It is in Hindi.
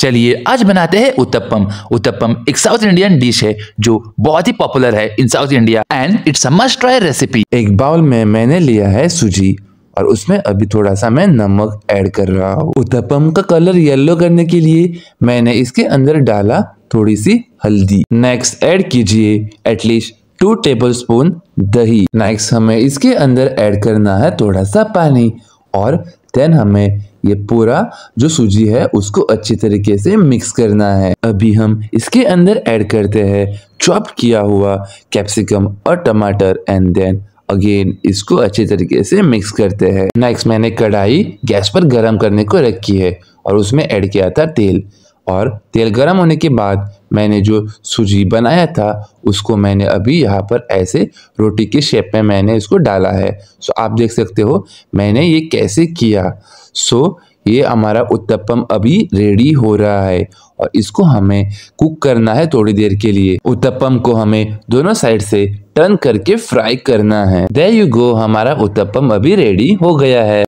चलिए आज बनाते हैं उत्तपम उत्तपम एक साउथ इंडियन डिश है जो बहुत ही पॉपुलर है in South India and it's a must try recipe एक बाउल में मैंने लिया है सूजी और उसमें अभी थोड़ा सा मैं नमक ऐड कर रहा हूँ उत्तपम का कलर येलो करने के लिए मैंने इसके अंदर डाला थोड़ी सी हल्दी नेक्स्ट ऐड कीजिए एटलीस्ट टू टेबल स्पून दही नेक्स्ट हमें इसके अंदर एड करना है थोड़ा सा पानी और देन हमें ये पूरा जो सूजी है उसको अच्छी तरीके से मिक्स करना है अभी हम इसके अंदर ऐड करते हैं चॉप किया हुआ कैप्सिकम और टमाटर एंड देन अगेन इसको अच्छे तरीके से मिक्स करते हैं नेक्स्ट मैंने कढ़ाई गैस पर गर्म करने को रखी है और उसमें ऐड किया था तेल और तेल गर्म होने के बाद मैंने जो सूजी बनाया था उसको मैंने अभी यहाँ पर ऐसे रोटी के शेप में मैंने इसको डाला है सो आप देख सकते हो मैंने ये कैसे किया सो ये हमारा उत्तपम अभी रेडी हो रहा है और इसको हमें कुक करना है थोड़ी देर के लिए उत्तपम को हमें दोनों साइड से टर्न करके फ्राई करना है दे यू गो हमारा उत्तपम अभी रेडी हो गया है